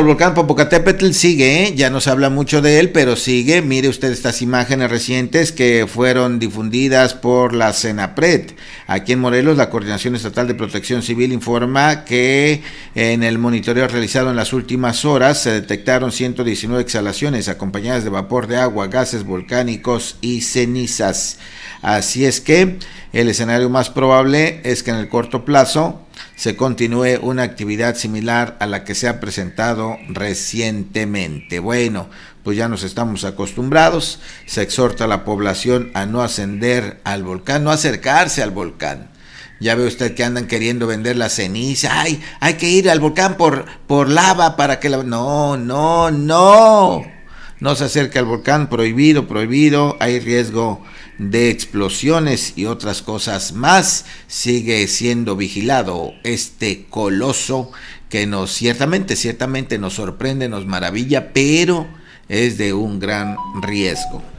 el volcán Popocatépetl sigue, ¿eh? ya no se habla mucho de él, pero sigue. Mire usted estas imágenes recientes que fueron difundidas por la CENAPRED. Aquí en Morelos, la Coordinación Estatal de Protección Civil informa que en el monitoreo realizado en las últimas horas se detectaron 119 exhalaciones acompañadas de vapor de agua, gases volcánicos y cenizas. Así es que el escenario más probable es que en el corto plazo se continúe una actividad similar a la que se ha presentado recientemente. Bueno, pues ya nos estamos acostumbrados, se exhorta a la población a no ascender al volcán, no acercarse al volcán. Ya ve usted que andan queriendo vender la ceniza. Ay, hay que ir al volcán por, por lava para que la... No, no, no. No se acerca al volcán, prohibido, prohibido. Hay riesgo de explosiones y otras cosas más. Sigue siendo vigilado este coloso que nos ciertamente, ciertamente nos sorprende, nos maravilla, pero es de un gran riesgo.